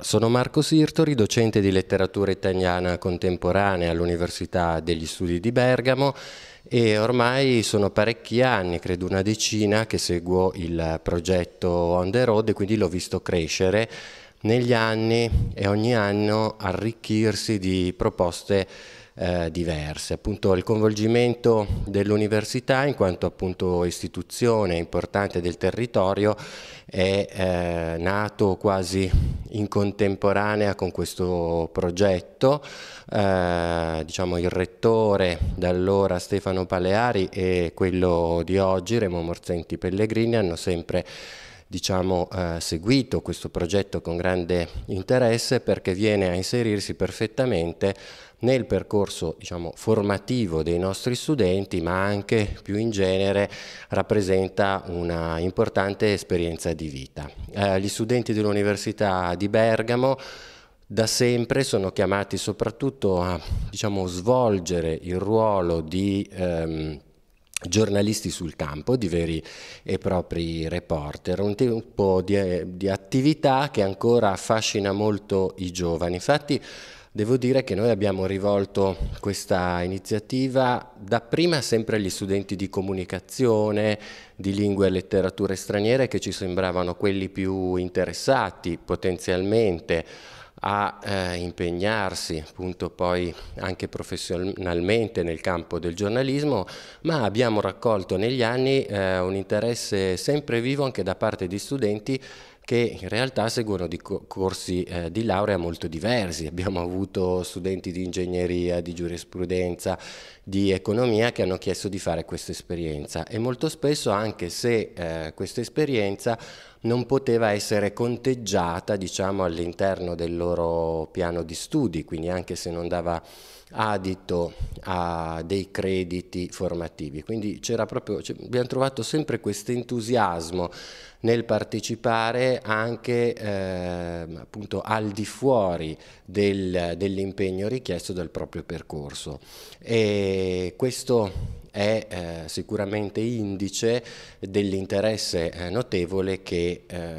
Sono Marco Sirtori, docente di letteratura italiana contemporanea all'Università degli Studi di Bergamo e ormai sono parecchi anni, credo una decina, che seguo il progetto On the Road e quindi l'ho visto crescere negli anni e ogni anno arricchirsi di proposte eh, diverse. Appunto il coinvolgimento dell'università in quanto appunto istituzione importante del territorio è eh, nato quasi in contemporanea con questo progetto. Eh, diciamo il rettore d'allora Stefano Paleari e quello di oggi Remo Morzenti Pellegrini hanno sempre diciamo, eh, seguito questo progetto con grande interesse perché viene a inserirsi perfettamente nel percorso diciamo, formativo dei nostri studenti, ma anche più in genere rappresenta una importante esperienza di vita. Eh, gli studenti dell'Università di Bergamo da sempre sono chiamati soprattutto a diciamo, svolgere il ruolo di ehm, giornalisti sul campo, di veri e propri reporter, un tipo di, eh, di attività che ancora affascina molto i giovani. Infatti Devo dire che noi abbiamo rivolto questa iniziativa dapprima sempre agli studenti di comunicazione, di lingue e letterature straniere che ci sembravano quelli più interessati potenzialmente a eh, impegnarsi appunto poi anche professionalmente nel campo del giornalismo, ma abbiamo raccolto negli anni eh, un interesse sempre vivo anche da parte di studenti che in realtà seguono di corsi eh, di laurea molto diversi. Abbiamo avuto studenti di ingegneria, di giurisprudenza, di economia che hanno chiesto di fare questa esperienza e molto spesso anche se eh, questa esperienza non poteva essere conteggiata diciamo, all'interno del loro piano di studi, quindi anche se non dava adito a dei crediti formativi. Quindi proprio, abbiamo trovato sempre questo entusiasmo nel partecipare anche eh, appunto al di fuori del, dell'impegno richiesto dal proprio percorso. E questo è eh, sicuramente indice dell'interesse eh, notevole che eh,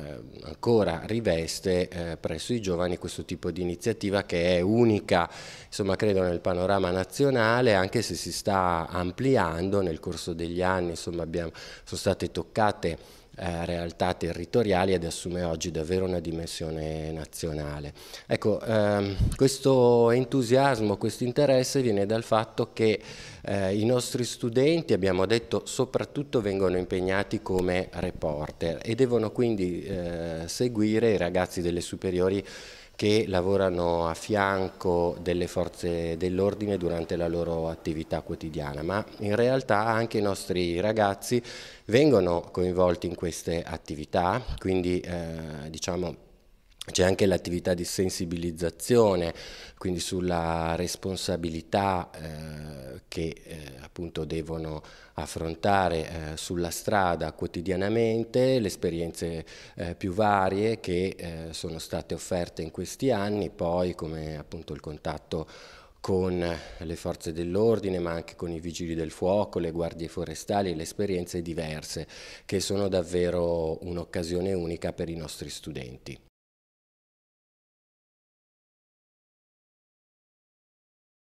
ancora riveste eh, presso i giovani questo tipo di iniziativa che è unica, insomma, credo nel panorama nazionale, anche se si sta ampliando nel corso degli anni, insomma, abbiamo, sono state toccate eh, realtà territoriali ed assume oggi davvero una dimensione nazionale. Ecco, ehm, questo entusiasmo, questo interesse viene dal fatto che eh, i nostri studenti, abbiamo detto, soprattutto vengono impegnati come reporter e devono quindi eh, seguire i ragazzi delle superiori che lavorano a fianco delle forze dell'ordine durante la loro attività quotidiana, ma in realtà anche i nostri ragazzi vengono coinvolti in queste attività, quindi eh, diciamo c'è anche l'attività di sensibilizzazione, quindi sulla responsabilità eh, che eh, appunto devono affrontare eh, sulla strada quotidianamente, le esperienze eh, più varie che eh, sono state offerte in questi anni, poi come appunto il contatto con le forze dell'ordine ma anche con i vigili del fuoco, le guardie forestali, le esperienze diverse che sono davvero un'occasione unica per i nostri studenti.